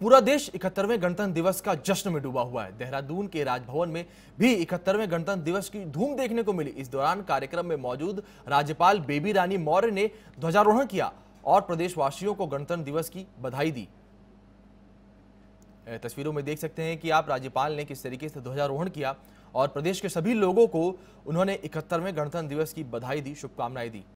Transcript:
पूरा देश इकहत्तरवें गणतंत्र दिवस का जश्न में डूबा हुआ है देहरादून के राजभवन में भी इकहत्तरवें गणतंत्र दिवस की धूम देखने को मिली इस दौरान कार्यक्रम में मौजूद राज्यपाल बेबी रानी मौर्य ने ध्वजारोहण किया और प्रदेशवासियों को गणतंत्र दिवस की बधाई दी तस्वीरों में देख सकते हैं कि आप राज्यपाल ने किस तरीके से ध्वजारोहण किया और प्रदेश के सभी लोगों को उन्होंने इकहत्तरवें गणतंत्र दिवस की बधाई दी शुभकामनाएं दी